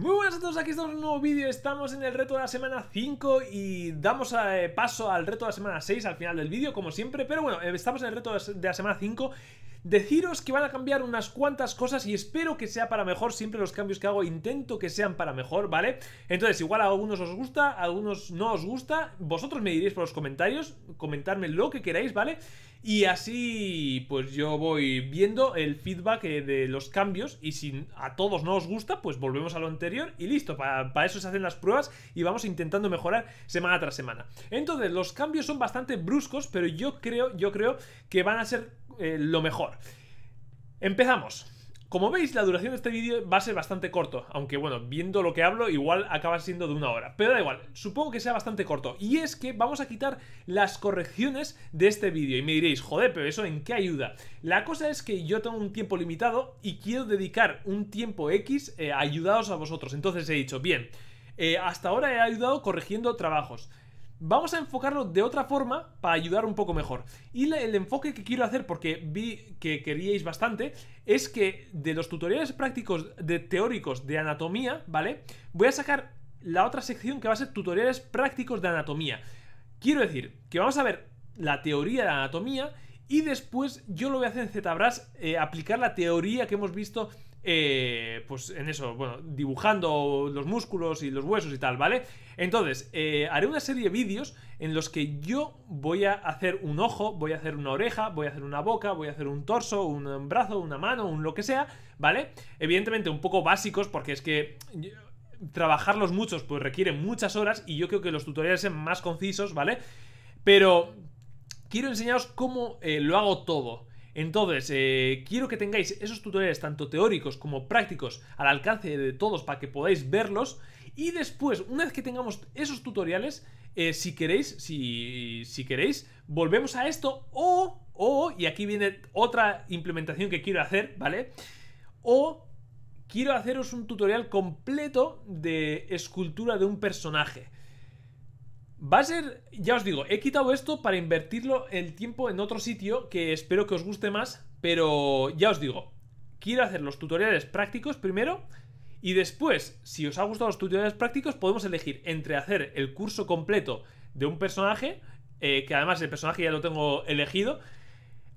Muy buenas a todos, aquí estamos en un nuevo vídeo, estamos en el reto de la semana 5 y damos eh, paso al reto de la semana 6 al final del vídeo, como siempre, pero bueno, eh, estamos en el reto de la semana 5 Deciros que van a cambiar unas cuantas cosas y espero que sea para mejor. Siempre los cambios que hago intento que sean para mejor, ¿vale? Entonces, igual a algunos os gusta, a algunos no os gusta. Vosotros me diréis por los comentarios, comentarme lo que queráis, ¿vale? Y así, pues yo voy viendo el feedback eh, de los cambios y si a todos no os gusta, pues volvemos a lo anterior y listo. Para, eso se hacen las pruebas y vamos intentando mejorar semana tras semana. Entonces, los cambios son bastante bruscos, pero yo creo, yo creo que van a ser eh, lo mejor. Empezamos. Como veis, la duración de este vídeo va a ser bastante corto, aunque bueno, viendo lo que hablo, igual acaba siendo de una hora. Pero da igual, supongo que sea bastante corto. Y es que vamos a quitar las correcciones de este vídeo. Y me diréis, joder, pero eso en qué ayuda? La cosa es que yo tengo un tiempo limitado y quiero dedicar un tiempo X ayudados eh, a a vosotros. Entonces he dicho, bien, eh, hasta ahora he ayudado corrigiendo trabajos vamos a enfocarlo de otra forma para ayudar un poco mejor. Y el enfoque que quiero hacer, porque vi que queríais bastante, es que de los tutoriales prácticos de teóricos de anatomía, ¿vale? Voy a sacar la otra sección que va a ser tutoriales prácticos de anatomía. Quiero decir que vamos a ver la teoría de anatomía y después yo lo voy a hacer en ZBrush, eh, aplicar la teoría que hemos visto eh, pues en eso, bueno, dibujando los músculos y los huesos y tal, ¿vale? Entonces, eh, haré una serie de vídeos en los que yo voy a hacer un ojo, voy a hacer una oreja, voy a hacer una boca, voy a hacer un torso, un brazo, una mano, un lo que sea, ¿vale? Evidentemente un poco básicos porque es que... trabajarlos muchos pues requiere muchas horas y yo creo que los tutoriales sean más concisos, ¿vale? Pero quiero enseñaros cómo eh, lo hago todo. Entonces, eh, quiero que tengáis esos tutoriales tanto teóricos como prácticos al alcance de todos para que podáis verlos. Y después, una vez que tengamos esos tutoriales, eh, si queréis, si, si, queréis, volvemos a esto o, o, y aquí viene otra implementación que quiero hacer, ¿vale? O quiero haceros un tutorial completo de escultura de un personaje. Va a ser, ya os digo, he quitado esto para invertirlo el tiempo en otro sitio que espero que os guste más, pero ya os digo, quiero hacer los tutoriales prácticos primero y después, si os ha gustado los tutoriales prácticos, podemos elegir entre hacer el curso completo de un personaje, eh, que además el personaje ya lo tengo elegido,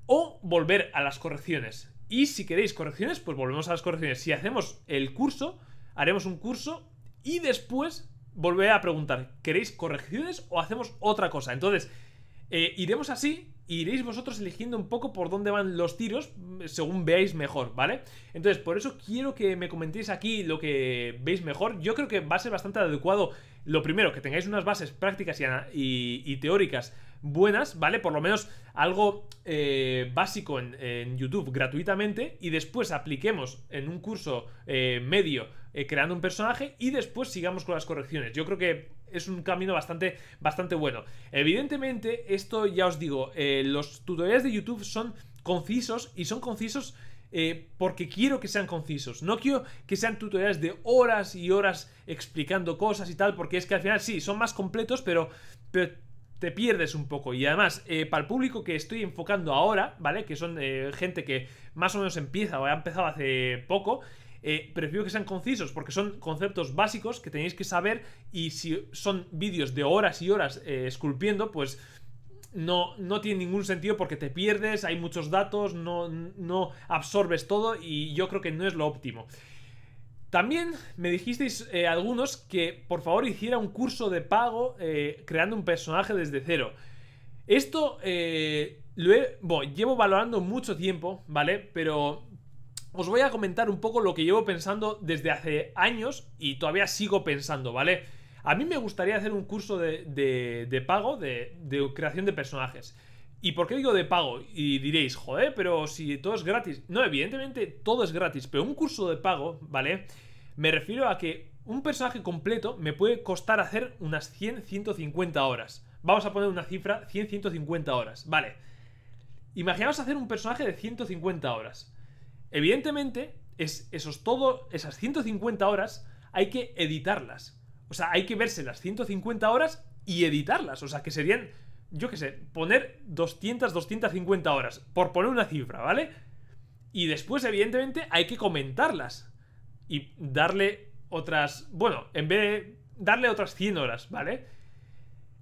o volver a las correcciones. Y si queréis correcciones, pues volvemos a las correcciones. Si hacemos el curso, haremos un curso y después volver a preguntar, ¿queréis correcciones o hacemos otra cosa? Entonces, eh, iremos así y iréis vosotros eligiendo un poco por dónde van los tiros mm, según veáis mejor, ¿vale? Entonces, por eso quiero que me comentéis aquí lo que veis mejor. Yo creo que va a ser bastante adecuado, lo primero, que tengáis unas bases prácticas y, teóricas buenas, ¿vale? Por lo menos algo eh, básico en, YouTube gratuitamente y después apliquemos en un curso eh, medio eh, creando un personaje y después sigamos con las correcciones. Yo creo que es un camino bastante, bastante bueno. Evidentemente, esto ya os digo, eh, los tutoriales de YouTube son concisos y son concisos eh, porque quiero que sean concisos. No quiero que sean tutoriales de horas y horas explicando cosas y tal, porque es que al final sí, son más completos, pero, te pierdes un poco. Y además, para el público que estoy enfocando ahora, ¿vale? Que son gente que más o menos empieza o ha empezado hace poco, eh, prefiero que sean concisos porque son conceptos básicos que tenéis que saber y si son vídeos de horas y horas eh, esculpiendo, pues no, no tiene ningún sentido porque te pierdes, hay muchos datos, no, absorbes todo y yo creo que no es lo óptimo. También me dijisteis eh, algunos que por favor hiciera un curso de pago creando un personaje desde cero. Esto lo he, bueno, llevo valorando mucho tiempo, ¿vale? Pero os voy a comentar un poco lo que llevo pensando desde hace años y todavía sigo pensando, ¿vale? A mí me gustaría hacer un curso de, de, pago de, de, creación de personajes. ¿Y por qué digo de pago? Y diréis, joder, pero si todo es gratis. No, evidentemente todo es gratis, pero un curso de pago, ¿vale? Me refiero a que un personaje completo me puede costar hacer unas 100, 150 horas. Vamos a poner una cifra, 100, 150 horas, ¿vale? Imaginaos hacer un personaje de 150 horas. Evidentemente, es, esos todo, esas 150 horas hay que editarlas. O sea, hay que verse las 150 horas y editarlas. O sea, que serían, yo qué sé, poner 200, 250 horas, por poner una cifra, ¿vale? Y después, evidentemente, hay que comentarlas. Y darle otras, bueno, en vez de darle otras 100 horas, ¿vale?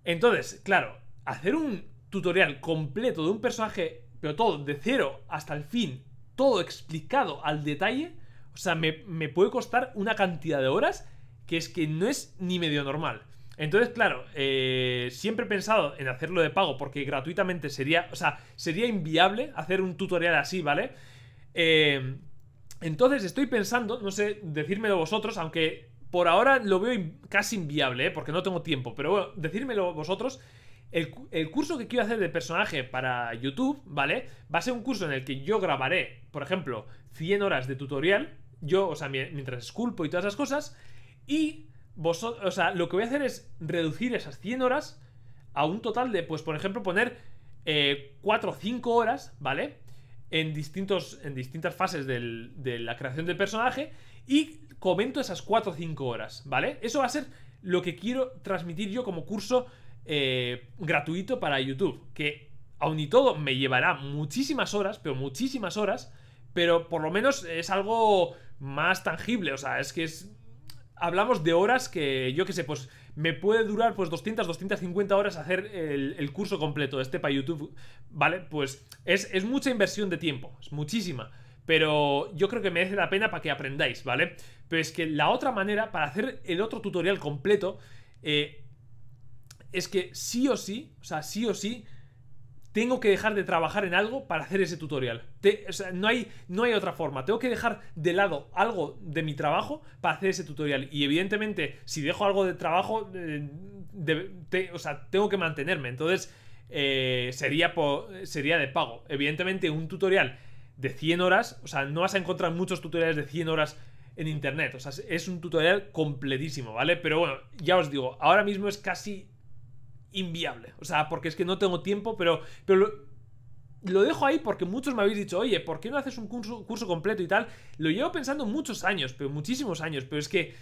Entonces, claro, hacer un tutorial completo de un personaje, pero todo, de cero hasta el fin, todo explicado al detalle, o sea, me, puede costar una cantidad de horas que es que no es ni medio normal. Entonces, claro, eh, siempre he pensado en hacerlo de pago porque gratuitamente sería, o sea, sería inviable hacer un tutorial así, ¿vale? Eh, entonces estoy pensando, no sé, decírmelo vosotros, aunque por ahora lo veo casi inviable, ¿eh? porque no tengo tiempo, pero bueno, decírmelo vosotros el, curso que quiero hacer de personaje para YouTube, ¿vale? Va a ser un curso en el que yo grabaré, por ejemplo, 100 horas de tutorial, yo, o sea, mientras esculpo y todas esas cosas, y vos, o sea, lo que voy a hacer es reducir esas 100 horas a un total de, pues, por ejemplo, poner eh, 4 o 5 horas, ¿vale? En, distintos, en distintas fases de la creación del personaje y comento esas 4 o 5 horas, ¿vale? Eso va a ser lo que quiero transmitir yo como curso eh, gratuito para YouTube. Que aun y todo me llevará muchísimas horas, pero muchísimas horas. Pero por lo menos es algo más tangible. O sea, es que es. Hablamos de horas que, yo que sé, pues me puede durar pues 200, 250 horas hacer el, curso completo de este para YouTube, ¿vale? Pues es, es mucha inversión de tiempo, es muchísima, pero yo creo que merece la pena para que aprendáis, ¿vale? Pero es que la otra manera, para hacer el otro tutorial completo, eh, es que sí o sí, o sea, sí o sí, tengo que dejar de trabajar en algo para hacer ese tutorial. o sea, no hay, no hay otra forma. Tengo que dejar de lado algo de mi trabajo para hacer ese tutorial. Y evidentemente, si dejo algo de trabajo, eh, o sea, tengo que mantenerme. Entonces, eh, sería, sería de pago. Evidentemente, un tutorial de 100 horas, o sea, no vas a encontrar muchos tutoriales de 100 horas en internet. O sea, es un tutorial completísimo, ¿vale? Pero bueno, ya os digo, ahora mismo es casi inviable. O sea, porque es que no tengo tiempo, pero, pero lo, dejo ahí porque muchos me habéis dicho, oye, ¿por qué no haces un curso, completo y tal? Lo llevo pensando muchos años, pero muchísimos años, pero es que...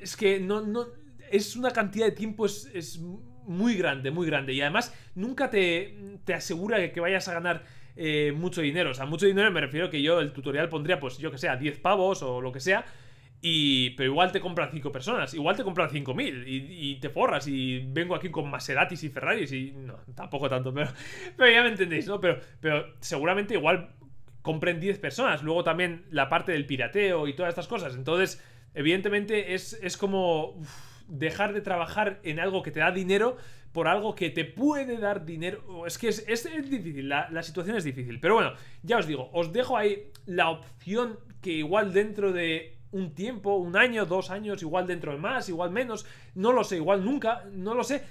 Es que no... no es una cantidad de tiempo, es, muy grande, muy grande. Y además nunca te, asegura que vayas a ganar eh, mucho dinero. O sea, mucho dinero me refiero que yo el tutorial pondría, pues yo que sea, 10 pavos o lo que sea. Y, pero igual te compran 5 personas, igual te compran 5.000 y, y te forras y vengo aquí con Maseratis y Ferraris y no, tampoco tanto, pero, ya me entendéis, ¿no? Pero, pero seguramente igual compren 10 personas, luego también la parte del pirateo y todas estas cosas, entonces evidentemente es, como dejar de trabajar en algo que te da dinero por algo que te puede dar dinero. Es que es, difícil, la, situación es difícil. Pero bueno, ya os digo, os dejo ahí la opción que igual dentro de un tiempo, un año, dos años, igual dentro de más, igual menos, no lo sé, igual nunca, no lo sé.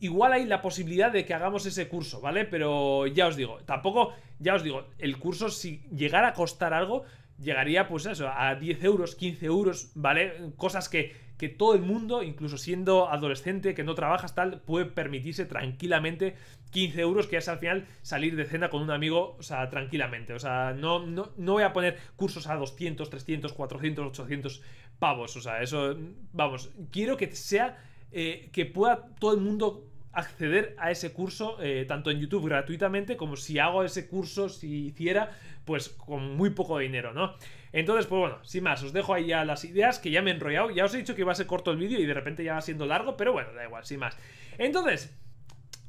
Igual hay la posibilidad de que hagamos ese curso, ¿vale? Pero ya os digo, tampoco, ya os digo, el curso si llegara a costar algo, llegaría pues eso, a 10 euros, 15 euros, ¿vale? Cosas que que todo el mundo, incluso siendo adolescente, que no trabajas tal, puede permitirse tranquilamente 15 euros, que es al final salir de cena con un amigo, o sea, tranquilamente. O sea, no, no, voy a poner cursos a 200, 300, 400, 800 pavos. O sea, eso, vamos, quiero que sea, eh, que pueda todo el mundo acceder a ese curso eh, tanto en YouTube gratuitamente como si hago ese curso, si hiciera, pues con muy poco dinero, ¿no? Entonces, pues bueno, sin más, os dejo ahí ya las ideas que ya me he enrollado. Ya os he dicho que iba a ser corto el vídeo y de repente ya va siendo largo, pero bueno, da igual, sin más. Entonces,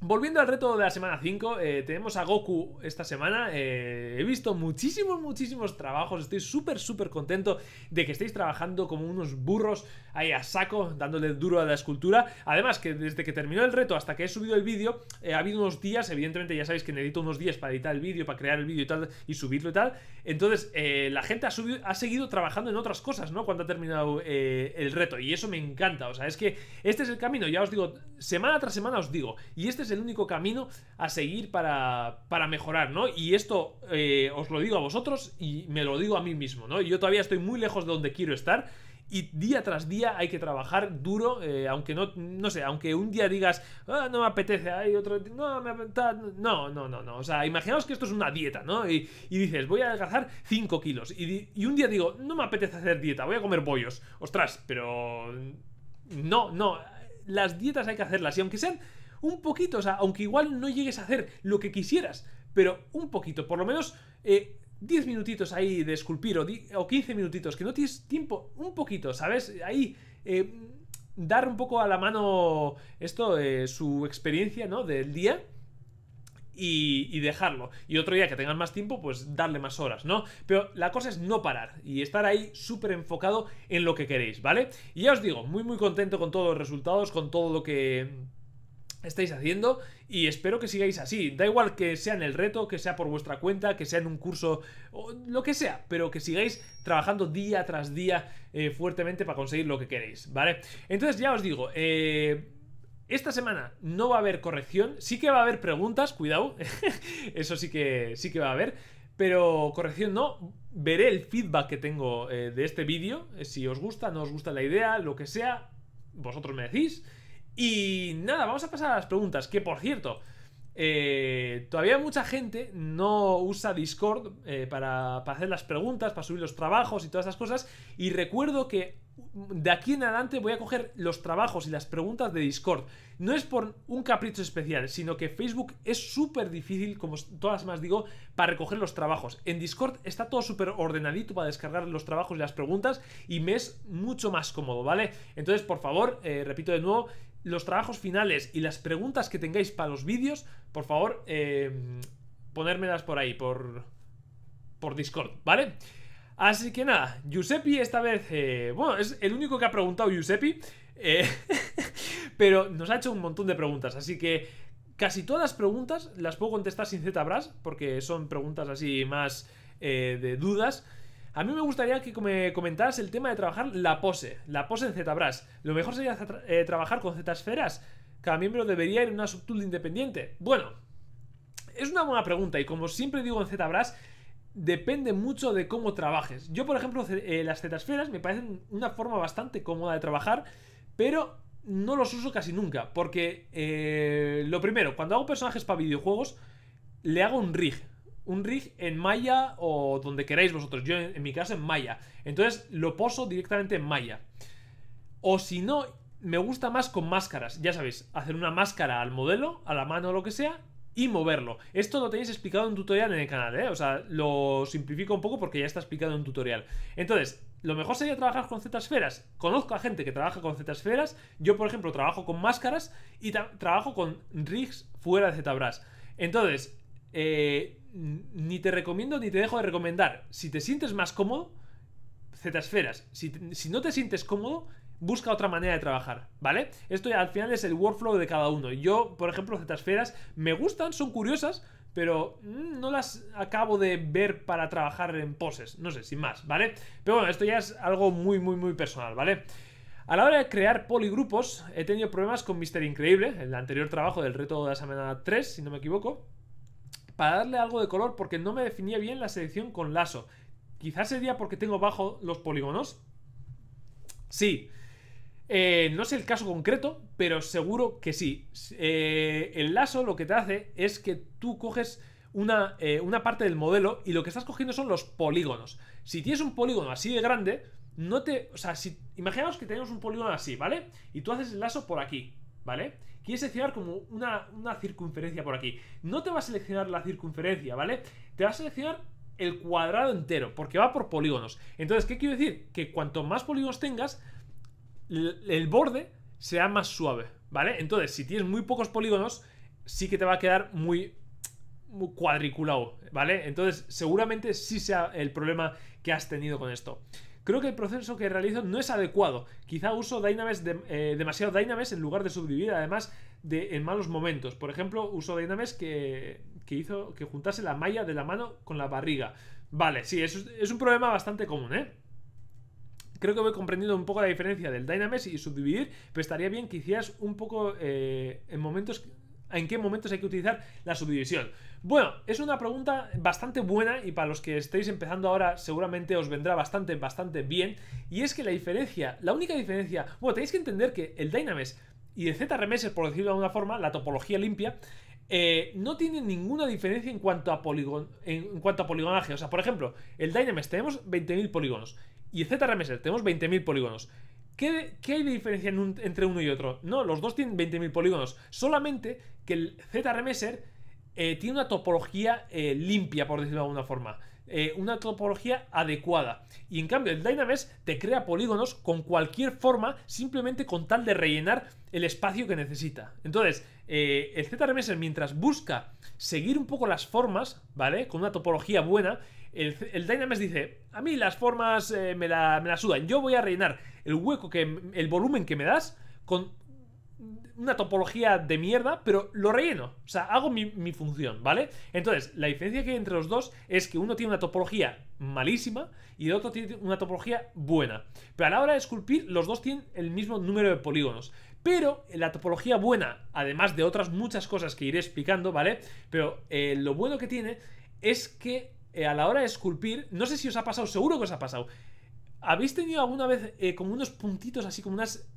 Volviendo al reto de la semana 5, eh, tenemos a Goku esta semana. Eh, he visto muchísimos, muchísimos trabajos. Estoy súper, súper contento de que estéis trabajando como unos burros ahí a saco, dándole duro a la escultura. Además, que desde que terminó el reto hasta que he subido el vídeo, eh, ha habido unos días, evidentemente ya sabéis que necesito unos días para editar el vídeo, para crear el vídeo y tal, y subirlo y tal. Entonces, eh, la gente ha, subido, ha seguido trabajando en otras cosas, ¿no? Cuando ha terminado eh, el reto. Y eso me encanta. O sea, es que este es el camino, ya os digo, semana tras semana os digo. Y este es el único camino a seguir para, para mejorar, ¿no? Y esto os lo digo a vosotros y me lo digo a mí mismo, ¿no? Yo todavía estoy muy lejos de donde quiero estar y día tras día hay que trabajar duro, eh, aunque no, no sé, aunque un día digas, ah, no me apetece, hay otro, no, me no, no, no, no, o sea, imaginaos que esto es una dieta, ¿no? Y, dices, voy a adelgazar 5 kilos, y, un día digo, no me apetece hacer dieta, voy a comer bollos, ostras, pero... No, no, las dietas hay que hacerlas, y aunque sean un poquito, o sea, aunque igual no llegues a hacer lo que quisieras, pero un poquito, por lo menos... Eh, 10 minutitos ahí de esculpir o, 15 minutitos, que no tienes tiempo, un poquito, ¿sabes? Ahí... Eh, dar un poco a la mano esto, eh, su experiencia, ¿no? Del día. Y, y, dejarlo. Y otro día que tengan más tiempo, pues darle más horas, ¿no? Pero la cosa es no parar y estar ahí súper enfocado en lo que queréis, ¿vale? Y ya os digo, muy muy contento con todos los resultados, con todo lo que estáis haciendo y espero que sigáis así. Da igual que sea en el reto, que sea por vuestra cuenta, que sea en un curso, o lo que sea, pero que sigáis trabajando día tras día eh, fuertemente para conseguir lo que queréis, ¿vale? Entonces ya os digo, eh, Esta semana no va a haber corrección, sí que va a haber preguntas, cuidado, eso sí que, sí que va a haber, pero corrección no, veré el feedback que tengo eh, de este vídeo, si os gusta, no os gusta la idea, lo que sea, vosotros me decís, y nada, vamos a pasar a las preguntas, que por cierto, eh, todavía mucha gente no usa Discord eh, para, hacer las preguntas, para subir los trabajos y todas esas cosas. Y recuerdo que de aquí en adelante voy a coger los trabajos y las preguntas de Discord. No es por un capricho especial, sino que Facebook es súper difícil, como todas más digo, para recoger los trabajos. En Discord está todo súper ordenadito para descargar los trabajos y las preguntas y me es mucho más cómodo, ¿vale? Entonces, por favor, eh, repito de nuevo, los trabajos finales y las preguntas que tengáis para los vídeos, por favor, eh, ponérmelas por ahí, por, por Discord, ¿vale? Así que nada, Giuseppe esta vez, eh, bueno, es el único que ha preguntado Giuseppe eh, pero nos ha hecho un montón de preguntas, así que casi todas las preguntas las puedo contestar sin ZBrush, porque son preguntas así más de dudas. A mí me gustaría que me comentaras el tema de trabajar la pose, la pose en ZBrush. Lo mejor sería eh, trabajar con z Cada miembro debería ir en una subtool independiente. Bueno, es una buena pregunta y como siempre digo en ZBrush, depende mucho de cómo trabajes. Yo, por ejemplo, eh, las z me parecen una forma bastante cómoda de trabajar, pero no los uso casi nunca, porque eh, lo primero, cuando hago personajes para videojuegos, le hago un rig un rig en Maya o donde queráis vosotros. Yo en, mi caso en Maya. Entonces lo poso directamente en Maya. O si no, me gusta más con máscaras. Ya sabéis, hacer una máscara al modelo, a la mano o lo que sea. Y moverlo. Esto lo tenéis explicado en tutorial en el canal, ¿eh? O sea, lo simplifico un poco porque ya está explicado en tutorial. Entonces, lo mejor sería trabajar con Z esferas. Conozco a gente que trabaja con Z esferas. Yo, por ejemplo, trabajo con máscaras y trabajo con rigs fuera de ZBrush. Entonces, eh, ni te recomiendo ni te dejo de recomendar. Si te sientes más cómodo, Zetasferas. Si, si no te sientes cómodo, busca otra manera de trabajar, ¿vale? Esto al final es el workflow de cada uno. Yo, por ejemplo, Zetasferas me gustan, son curiosas, pero mm, no las acabo de ver para trabajar en poses, no sé, sin más, ¿vale? Pero bueno, esto ya es algo muy, muy, muy personal, ¿vale? A la hora de crear poligrupos, he tenido problemas con Mister Increíble, el anterior trabajo del reto de la semana 3, si no me equivoco para darle algo de color porque no me definía bien la selección con lazo. Quizás sería porque tengo bajo los polígonos. Sí. Eh, no sé el caso concreto, pero seguro que sí. Eh, el lazo lo que te hace es que tú coges una, eh, una parte del modelo y lo que estás cogiendo son los polígonos. Si tienes un polígono así de grande, no te... O sea, si, imaginaos que tenemos un polígono así, ¿vale? Y tú haces el lazo por aquí, ¿vale? Quieres seleccionar como una, circunferencia por aquí. No te va a seleccionar la circunferencia, ¿vale? Te va a seleccionar el cuadrado entero, porque va por polígonos. Entonces, ¿qué quiero decir? Que cuanto más polígonos tengas, el, borde será más suave, ¿vale? Entonces, si tienes muy pocos polígonos, sí que te va a quedar muy cuadriculado, ¿vale? Entonces, seguramente sí sea el problema que has tenido con esto. Creo que el proceso que realizo no es adecuado. Quizá uso Dynamesh eh, demasiado Dynamesh en lugar de subdividir, además en malos momentos. Por ejemplo, uso Dynamesh que, hizo que juntase la malla de la mano con la barriga. Vale, sí, es, un problema bastante común, ¿eh? Creo que voy comprendiendo un poco la diferencia del Dynamesh y subdividir, pero estaría bien que hicieras un poco eh, en momentos en qué momentos hay que utilizar la subdivisión. Bueno, es una pregunta bastante buena y para los que estéis empezando ahora seguramente os vendrá bastante, bastante bien. Y es que la diferencia, la única diferencia, bueno, tenéis que entender que el Dynamesh y el ZRMS, por decirlo de alguna forma, la topología limpia, eh, no tienen ninguna diferencia en cuanto, a poligon, en, cuanto a poligonaje. O sea, por ejemplo, el Dynamesh tenemos 20.000 polígonos y el ZRMS tenemos 20.000 polígonos. ¿Qué, hay de diferencia entre uno y otro? No, los dos tienen 20.000 polígonos. Solamente que el ZRMeser remeser eh, tiene una topología eh, limpia, por decirlo de alguna forma. Eh, una topología adecuada. Y en cambio, el Dynamesh te crea polígonos con cualquier forma, simplemente con tal de rellenar el espacio que necesita. Entonces, el ZRMeser, mientras busca seguir un poco las formas, ¿vale? Con una topología buena, el, el Dynamesh dice, a mí las formas me, la, sudan, yo voy a rellenar el hueco, que el volumen que me das con una topología de mierda, pero lo relleno. O sea, hago mi, función, ¿vale? Entonces, la diferencia que hay entre los dos es que uno tiene una topología malísima y el otro tiene una topología buena. Pero a la hora de esculpir, los dos tienen el mismo número de polígonos. Pero eh, la topología buena, además de otras muchas cosas que iré explicando, ¿vale? Pero eh, lo bueno que tiene es que eh, a la hora de esculpir, no sé si os ha pasado, seguro que os ha pasado. ¿Habéis tenido alguna vez como unos puntitos así, como unas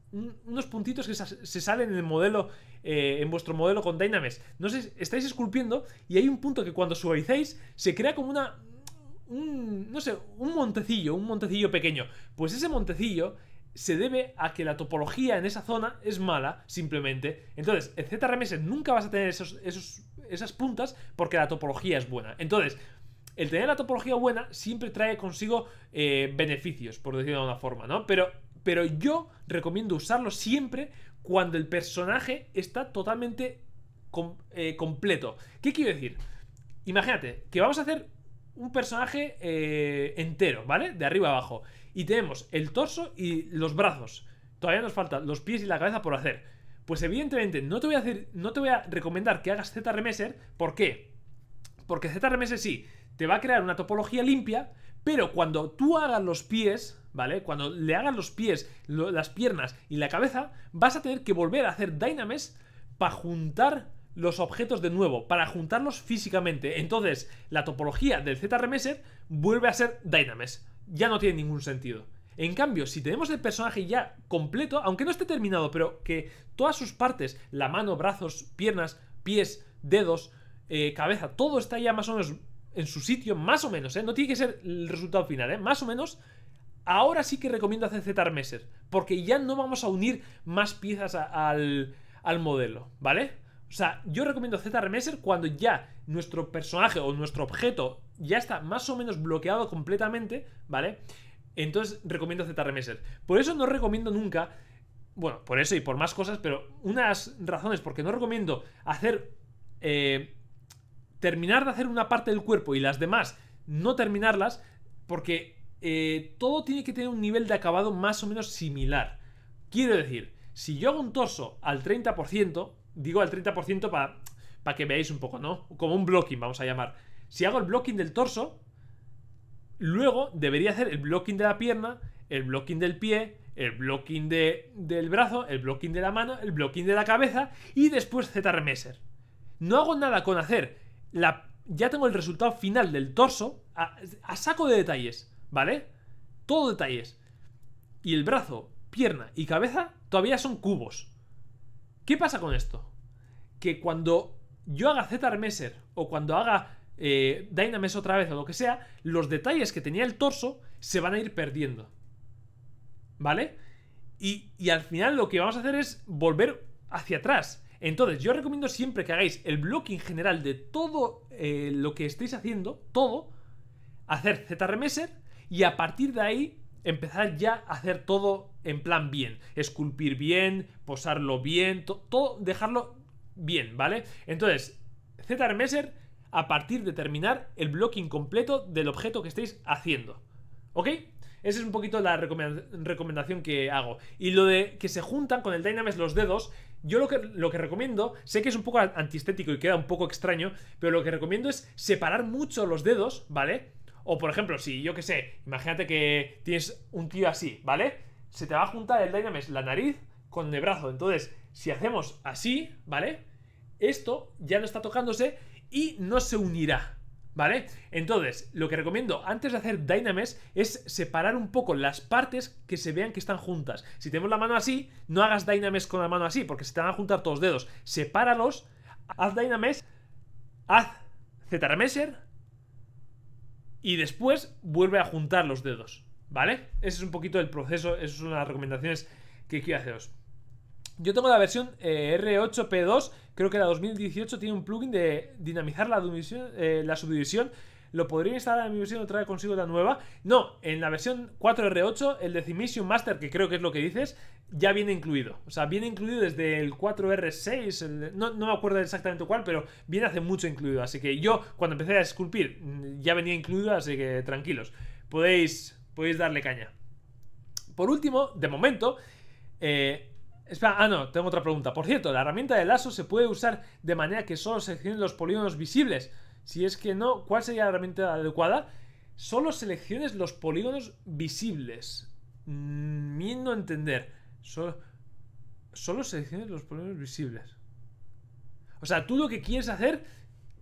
unos puntitos que se salen en el modelo, eh, en vuestro modelo con Dynamesh. No sé, estáis esculpiendo y hay un punto que cuando suavizáis se crea como una, un, no sé, un montecillo, un montecillo pequeño. Pues ese montecillo se debe a que la topología en esa zona es mala, simplemente. Entonces, el ZRMS nunca vas a tener esos, esas puntas porque la topología es buena. Entonces, el tener la topología buena siempre trae consigo eh, beneficios, por decirlo de alguna forma, ¿no? Pero pero yo recomiendo usarlo siempre cuando el personaje está totalmente eh, completo. ¿Qué quiero decir? Imagínate que vamos a hacer un personaje eh, entero, ¿vale? De arriba abajo. Y tenemos el torso y los brazos. Todavía nos faltan los pies y la cabeza por hacer. Pues evidentemente no te voy a, no te voy a recomendar que hagas Z-Remeser. ¿Por qué? Porque Z-Remeser sí, te va a crear una topología limpia, pero cuando tú hagas los pies, ¿vale? Cuando le hagan los pies, las piernas y la cabeza, vas a tener que volver a hacer Dynames para juntar los objetos de nuevo, para juntarlos físicamente. Entonces, la topología del z vuelve a ser Dynames. Ya no tiene ningún sentido. En cambio, si tenemos el personaje ya completo, aunque no esté terminado, pero que todas sus partes, la mano, brazos, piernas, pies, dedos, eh, cabeza, todo está ya más o menos en su sitio, más o menos, ¿eh? No tiene que ser el resultado final, ¿eh? Más o menos ahora sí que recomiendo hacer z remeser porque ya no vamos a unir más piezas al, al, modelo, ¿vale? O sea, yo recomiendo z remeser cuando ya nuestro personaje o nuestro objeto ya está más o menos bloqueado completamente, ¿vale? Entonces recomiendo Z-Remeser. Por eso no recomiendo nunca, bueno, por eso y por más cosas, pero unas razones porque no recomiendo hacer... Eh, terminar de hacer una parte del cuerpo y las demás no terminarlas, porque eh, todo tiene que tener un nivel de acabado más o menos similar. Quiero decir, si yo hago un torso al 30%, digo al 30% para que veáis un poco, ¿no? Como un blocking, vamos a llamar. Si hago el blocking del torso, luego debería hacer el blocking de la pierna, el blocking del pie, el blocking del brazo, el blocking de la mano, el blocking de la cabeza y después Z-Remeser. No hago nada con hacer la... Ya tengo el resultado final del torso a saco de detalles. ¿vale? Todo detalles. Y el brazo, pierna y cabeza todavía son cubos. ¿Qué pasa con esto? Que cuando yo haga Z-Armeser o cuando haga eh, Dynames otra vez o lo que sea, los detalles que tenía el torso se van a ir perdiendo. ¿Vale? Y, al final lo que vamos a hacer es volver hacia atrás. Entonces, yo recomiendo siempre que hagáis el blocking general de todo eh, lo que estéis haciendo, todo, hacer Z-Remeser y a partir de ahí empezar ya a hacer todo en plan bien, esculpir bien, posarlo bien, todo dejarlo bien, ¿vale? Entonces, Z-Armesser a partir de terminar el blocking completo del objeto que estéis haciendo, ¿ok? Esa es un poquito la recomendación que hago. Y lo de que se juntan con el Dynamics los dedos, yo lo que, lo que recomiendo, sé que es un poco antiestético y queda un poco extraño, pero lo que recomiendo es separar mucho los dedos, ¿vale? O por ejemplo, si yo que sé, imagínate que tienes un tío así, ¿vale? Se te va a juntar el dynames la nariz, con el brazo. Entonces, si hacemos así, ¿vale? Esto ya no está tocándose y no se unirá, ¿vale? Entonces, lo que recomiendo antes de hacer dynames es separar un poco las partes que se vean que están juntas. Si tenemos la mano así, no hagas dynames con la mano así, porque se te van a juntar todos los dedos. Sepáralos, haz dynames, haz y después vuelve a juntar los dedos, ¿vale? Ese es un poquito el proceso, una de las recomendaciones que quiero haceros. Yo tengo la versión eh, R8P2, creo que la 2018 tiene un plugin de dinamizar la subdivisión eh, lo podría instalar en mi versión otra vez consigo la nueva. No, en la versión 4R8, el Decimation Master, que creo que es lo que dices, ya viene incluido. O sea, viene incluido desde el 4R6, no, me acuerdo exactamente cuál, pero viene hace mucho incluido. Así que yo, cuando empecé a esculpir, mm, ya venía incluido, así que tranquilos. Podéis, podéis darle caña. Por último, de momento, eh, ah, no, tengo otra pregunta. Por cierto, la herramienta de lazo se puede usar de manera que solo seleccionen los polígonos visibles. Si es que no, ¿cuál sería la herramienta adecuada? Solo selecciones los polígonos visibles. Mm, miendo entender. Solo, selecciones los polígonos visibles. O sea, tú lo que quieres hacer,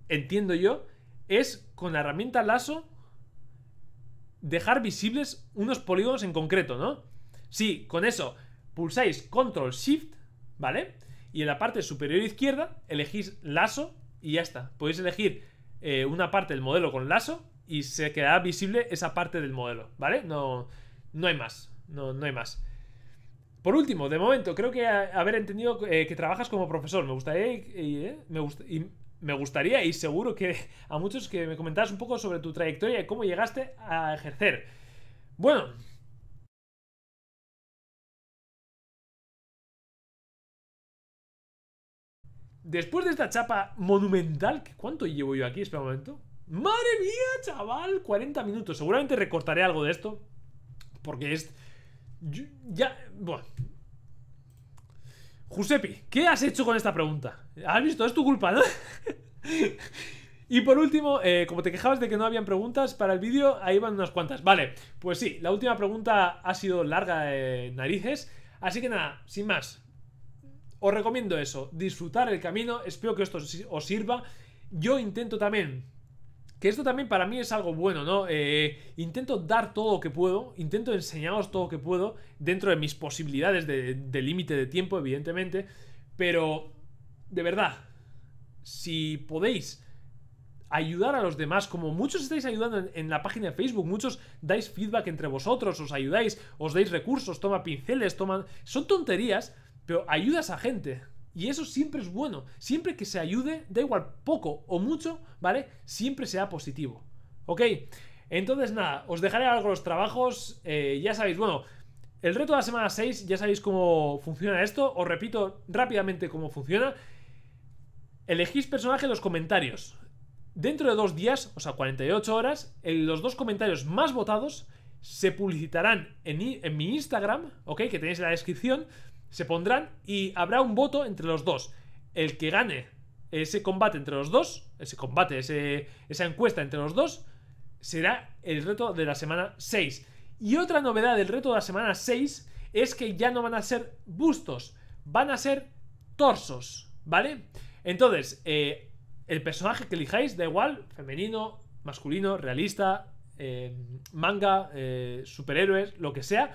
entiendo yo, es con la herramienta lazo dejar visibles unos polígonos en concreto, ¿no? Sí, con eso pulsáis Control Shift, ¿vale? Y en la parte superior izquierda elegís lazo y ya está. Podéis elegir eh, una parte del modelo con lazo y se quedará visible esa parte del modelo, ¿vale? No, no hay más, no, no hay más. Por último, de momento, creo que haber entendido eh, que trabajas como profesor, me gustaría, eh, me, y me gustaría y seguro que a muchos que me comentaras un poco sobre tu trayectoria y cómo llegaste a ejercer. Bueno, Después de esta chapa monumental, ¿cuánto llevo yo aquí? Espera un momento. ¡Madre mía, chaval! 40 minutos. Seguramente recortaré algo de esto. Porque es... ya... Bueno. Giuseppe, ¿qué has hecho con esta pregunta? ¿Has visto? Es tu culpa, ¿no? y por último, eh, como te quejabas de que no habían preguntas para el vídeo, ahí van unas cuantas. Vale, pues sí, la última pregunta ha sido larga de narices. Así que nada, sin más, os recomiendo eso, disfrutar el camino, espero que esto os sirva. Yo intento también, que esto también para mí es algo bueno, ¿no? Eh, intento dar todo lo que puedo, intento enseñaros todo lo que puedo, dentro de mis posibilidades de, límite de tiempo, evidentemente, pero de verdad, si podéis ayudar a los demás, como muchos estáis ayudando en, la página de Facebook, muchos dais feedback entre vosotros, os ayudáis, os dais recursos, toma pinceles, toman... Son tonterías, pero ayudas a gente. Y eso siempre es bueno. Siempre que se ayude, da igual poco o mucho, ¿vale? Siempre sea positivo. ¿Ok? Entonces, nada, os dejaré algo los trabajos. Eh, ya sabéis, bueno, el reto de la semana 6, ya sabéis cómo funciona esto. Os repito rápidamente cómo funciona. Elegís personaje en los comentarios. Dentro de dos días, o sea, 48 horas, en los dos comentarios más votados se publicitarán en, en mi Instagram, ¿ok? Que tenéis en la descripción se pondrán y habrá un voto entre los dos. El que gane ese combate entre los dos, ese combate, esa encuesta entre los dos, será el reto de la semana 6. Y otra novedad del reto de la semana 6 es que ya no van a ser bustos, van a ser torsos, ¿vale? Entonces, eh, el personaje que elijáis, da igual, femenino, masculino, realista, eh, manga, eh, superhéroes, lo que sea,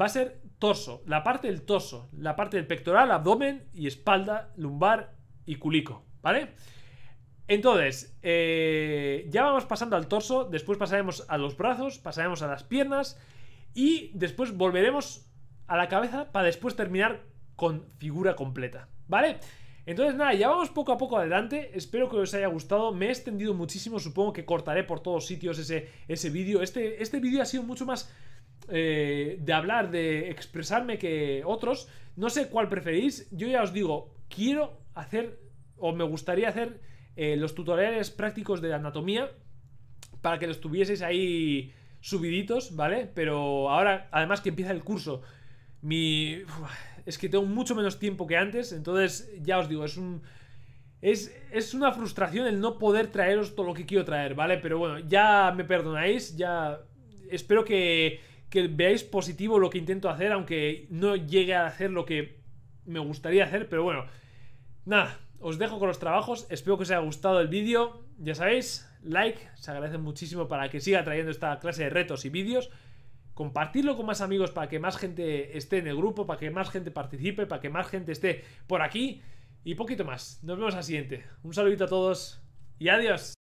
va a ser torso, la parte del torso, la parte del pectoral, abdomen y espalda, lumbar y culico, ¿vale? Entonces, eh, ya vamos pasando al torso, después pasaremos a los brazos, pasaremos a las piernas y después volveremos a la cabeza para después terminar con figura completa, ¿vale? Entonces nada, ya vamos poco a poco adelante, espero que os haya gustado, me he extendido muchísimo, supongo que cortaré por todos sitios ese, ese vídeo, este, este vídeo ha sido mucho más eh, de hablar, de expresarme que otros. No sé cuál preferís. Yo ya os digo, quiero hacer o me gustaría hacer eh, los tutoriales prácticos de anatomía para que los tuvieseis ahí subiditos, ¿vale? Pero ahora, además que empieza el curso, mi... es que tengo mucho menos tiempo que antes, entonces ya os digo, es un... es, una frustración el no poder traeros todo lo que quiero traer, ¿vale? Pero bueno, ya me perdonáis, ya espero que que veáis positivo lo que intento hacer, aunque no llegue a hacer lo que me gustaría hacer, pero bueno, nada, os dejo con los trabajos, espero que os haya gustado el vídeo, ya sabéis, like, se agradece muchísimo para que siga trayendo esta clase de retos y vídeos, compartirlo con más amigos para que más gente esté en el grupo, para que más gente participe, para que más gente esté por aquí y poquito más. Nos vemos al siguiente. Un saludito a todos y adiós.